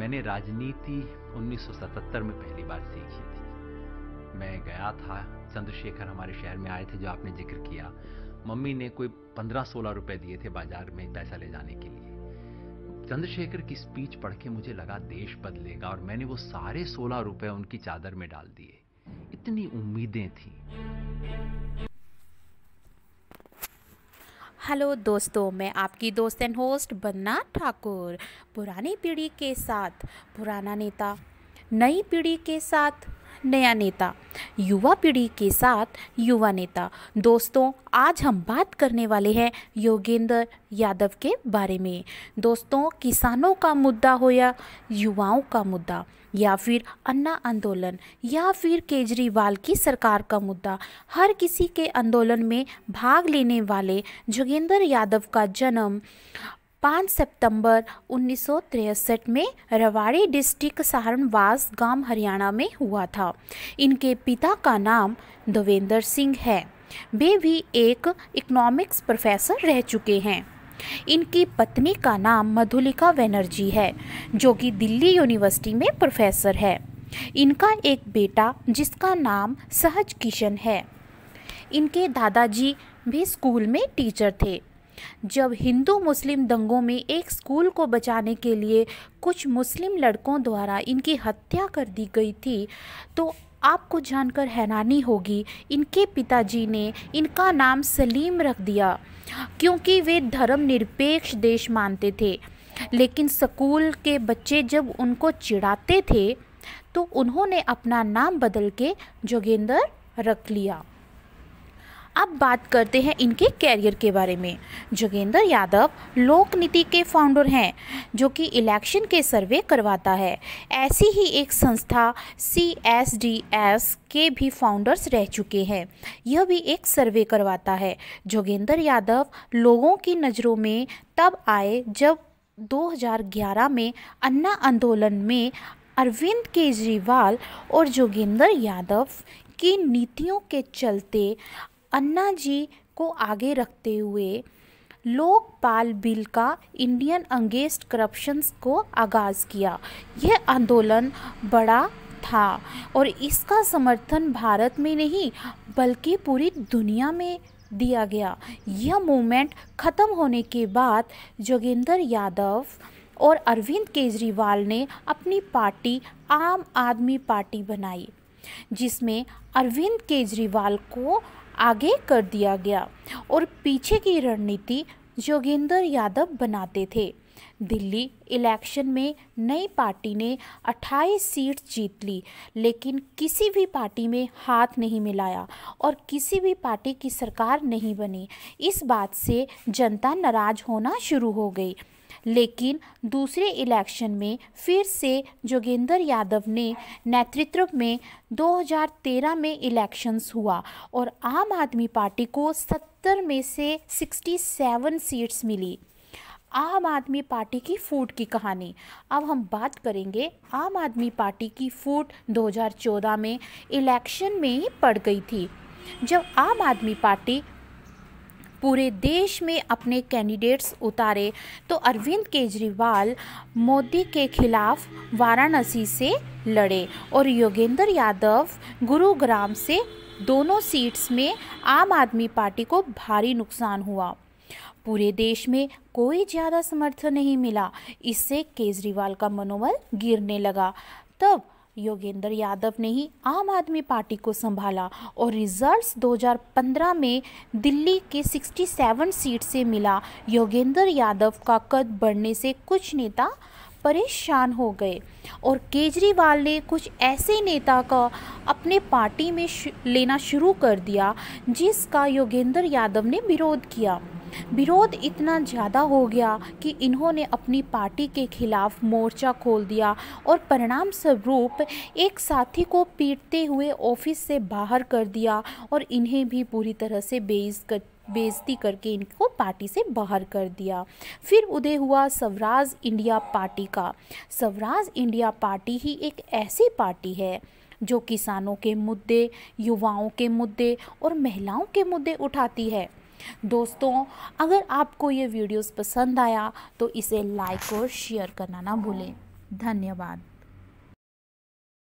मैंने राजनीति 1977 में पहली बार सीखी थी मैं गया था चंद्रशेखर हमारे शहर में आए थे जो आपने जिक्र किया मम्मी ने कोई पंद्रह सोलह रुपए दिए थे बाजार में पैसा ले जाने के लिए चंद्रशेखर की स्पीच पढ़ के मुझे लगा देश बदलेगा और मैंने वो सारे सोलह रुपए उनकी चादर में डाल दिए इतनी उम्मीदें थी हेलो दोस्तों मैं आपकी दोस्त एंड होस्ट बन्ना ठाकुर पुरानी पीढ़ी के साथ पुराना नेता नई पीढ़ी के साथ नया नेता युवा पीढ़ी के साथ युवा नेता दोस्तों आज हम बात करने वाले हैं योगेंद्र यादव के बारे में दोस्तों किसानों का मुद्दा हो या युवाओं का मुद्दा या फिर अन्ना आंदोलन या फिर केजरीवाल की सरकार का मुद्दा हर किसी के आंदोलन में भाग लेने वाले जोगेंद्र यादव का जन्म 5 सितंबर उन्नीस में रवाड़ी डिस्ट्रिक्ट सहारनवास गांव हरियाणा में हुआ था इनके पिता का नाम देवेंद्र सिंह है वे भी एक इकोनॉमिक्स प्रोफेसर रह चुके हैं इनकी पत्नी का नाम मधुलिका बनर्जी है जो कि दिल्ली यूनिवर्सिटी में प्रोफेसर है इनका एक बेटा जिसका नाम सहज किशन है इनके दादाजी भी स्कूल में टीचर थे जब हिंदू मुस्लिम दंगों में एक स्कूल को बचाने के लिए कुछ मुस्लिम लड़कों द्वारा इनकी हत्या कर दी गई थी तो आपको जानकर हैरानी होगी इनके पिताजी ने इनका नाम सलीम रख दिया क्योंकि वे धर्मनिरपेक्ष देश मानते थे लेकिन स्कूल के बच्चे जब उनको चिढ़ाते थे तो उन्होंने अपना नाम बदल के जोगेंद्र रख लिया अब बात करते हैं इनके कैरियर के बारे में जोगेंद्र यादव लोक नीति के फाउंडर हैं जो कि इलेक्शन के सर्वे करवाता है ऐसी ही एक संस्था सी एस डी एस के भी फाउंडर्स रह चुके हैं यह भी एक सर्वे करवाता है जोगेंद्र यादव लोगों की नज़रों में तब आए जब 2011 में अन्ना आंदोलन में अरविंद केजरीवाल और जोगेंद्र यादव की नीतियों के चलते अन्ना जी को आगे रखते हुए लोकपाल बिल का इंडियन अंगेस्ट करप्शन को आगाज़ किया यह आंदोलन बड़ा था और इसका समर्थन भारत में नहीं बल्कि पूरी दुनिया में दिया गया यह मूवमेंट ख़त्म होने के बाद जोगेंद्र यादव और अरविंद केजरीवाल ने अपनी पार्टी आम आदमी पार्टी बनाई जिसमें अरविंद केजरीवाल को आगे कर दिया गया और पीछे की रणनीति जोगिंदर यादव बनाते थे दिल्ली इलेक्शन में नई पार्टी ने 28 सीट जीत ली लेकिन किसी भी पार्टी में हाथ नहीं मिलाया और किसी भी पार्टी की सरकार नहीं बनी इस बात से जनता नाराज होना शुरू हो गई लेकिन दूसरे इलेक्शन में फिर से जोगेंद्र यादव ने नेतृत्व में 2013 में इलेक्शंस हुआ और आम आदमी पार्टी को 70 में से 67 सीट्स मिली आम आदमी पार्टी की फूट की कहानी अब हम बात करेंगे आम आदमी पार्टी की फूट 2014 में इलेक्शन में ही पड़ गई थी जब आम आदमी पार्टी पूरे देश में अपने कैंडिडेट्स उतारे तो अरविंद केजरीवाल मोदी के खिलाफ वाराणसी से लड़े और योगेंद्र यादव गुरुग्राम से दोनों सीट्स में आम आदमी पार्टी को भारी नुकसान हुआ पूरे देश में कोई ज़्यादा समर्थन नहीं मिला इससे केजरीवाल का मनोबल गिरने लगा तब योगेंद्र यादव ने ही आम आदमी पार्टी को संभाला और रिजल्ट्स 2015 में दिल्ली के 67 सीट से मिला योगेंद्र यादव का कद बढ़ने से कुछ नेता परेशान हो गए और केजरीवाल ने कुछ ऐसे नेता का अपने पार्टी में लेना शुरू कर दिया जिसका योगेंद्र यादव ने विरोध किया विरोध इतना ज़्यादा हो गया कि इन्होंने अपनी पार्टी के खिलाफ मोर्चा खोल दिया और परिणाम स्वरूप एक साथी को पीटते हुए ऑफिस से बाहर कर दिया और इन्हें भी पूरी तरह से बेइज कर बेजती करके इनको पार्टी से बाहर कर दिया फिर उदय हुआ स्वराज इंडिया पार्टी का स्वराज इंडिया पार्टी ही एक ऐसी पार्टी है जो किसानों के मुद्दे युवाओं के मुद्दे और महिलाओं के मुद्दे उठाती है दोस्तों अगर आपको ये वीडियोस पसंद आया तो इसे लाइक और शेयर करना ना भूलें धन्यवाद